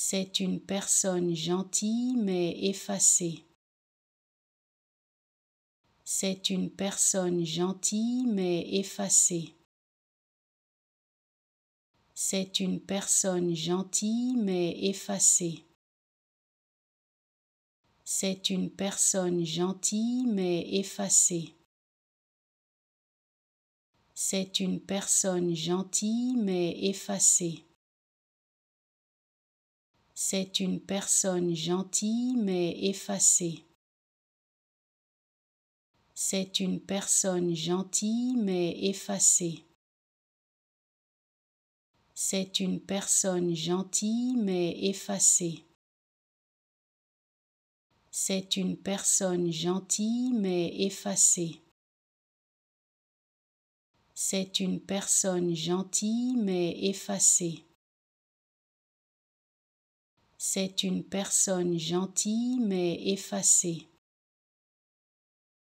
C'est une personne gentille mais effacée. C'est une personne gentille mais effacée. C'est une personne gentille mais effacée. C'est une personne gentille mais effacée. C'est une personne gentille mais effacée. C'est une personne gentille mais effacée. C'est une personne gentille mais effacée. C'est une personne gentille mais effacée. C'est une personne gentille mais effacée. C'est une personne gentille mais effacée. C'est une personne gentille mais effacée.